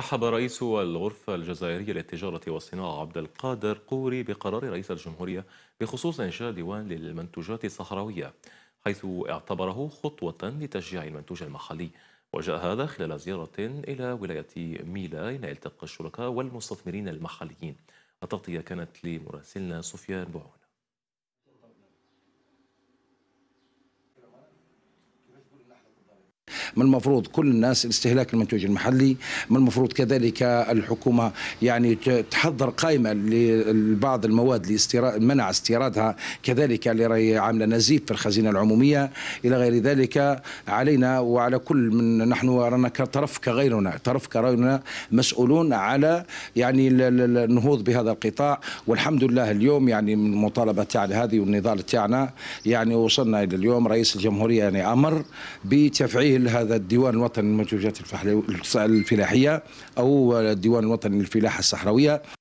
رحب رئيس الغرفة الجزائرية للتجارة والصناعة عبد القادر قوري بقرار رئيس الجمهورية بخصوص إنشاء ديوان للمنتوجات الصحراوية حيث اعتبره خطوة لتشجيع المنتوج المحلي وجاء هذا خلال زيارة إلى ولاية ميلا التقى الشركاء والمستثمرين المحليين التغطية كانت لمراسلنا سفيان بوعون من المفروض كل الناس الاستهلاك المنتوج المحلي من المفروض كذلك الحكومة يعني تحضر قائمة لبعض المواد منع استيرادها كذلك اللي راهي عاملة نزيف في الخزينة العمومية إلى غير ذلك علينا وعلى كل من نحن رانا كطرف كغيرنا طرف كغيرنا مسؤولون على يعني النهوض بهذا القطاع والحمد لله اليوم يعني من المطالبة تاعنا هذه والنضال تاعنا يعني وصلنا إلى اليوم رئيس الجمهورية يعني أمر بتفعيل هذا هذا الديوان الوطني للمنتوجات الفلاحيه او الديوان الوطني للفلاحه الصحراويه